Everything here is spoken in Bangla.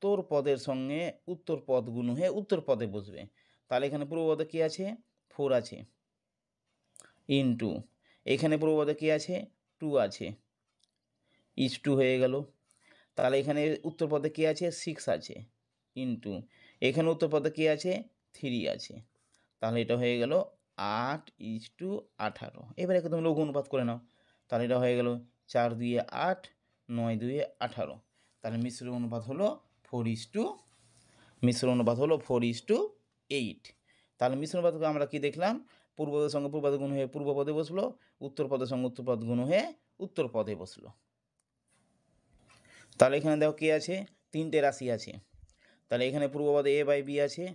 উত্তর পদের সঙ্গে উত্তর পদ গুণ হয়ে উত্তর পদে বসবে তাহলে এখানে পূর্বপদে কী আছে ফোর আছে ইন্টু এখানে পূর্বপদে কী আছে টু আছে ইস টু হয়ে গেল তাহলে এখানে উত্তর পদে কী আছে সিক্স আছে টু এখানে উত্তর পদে কী আছে থ্রি আছে তাহলে এটা হয়ে গেল আট ইস টু আঠারো এবার একে তুমি লঘু অনুপাত করে নাও তাহলে এটা হয়ে গেল চার দুয়ে আট নয় দুয়ে আঠারো তাহলে মিশ্র অনুপাত হলো ফোর ইস টু মিশ্র অনুপাত হলো ফোর ইস টু এইট তাহলে মিশ্র অনুপাতকে আমরা কি দেখলাম পূর্বপদের সঙ্গে পূর্বপদ গুণ হয়ে পূর্ব পদে বসলো উত্তর পদের সঙ্গে উত্তরপদ গুণ হয়ে উত্তর পদে বসলো তাহলে এখানে দেখো কী আছে তিনটে রাশি আছে তাহলে এখানে পূর্বপদে এ বাই বি আছে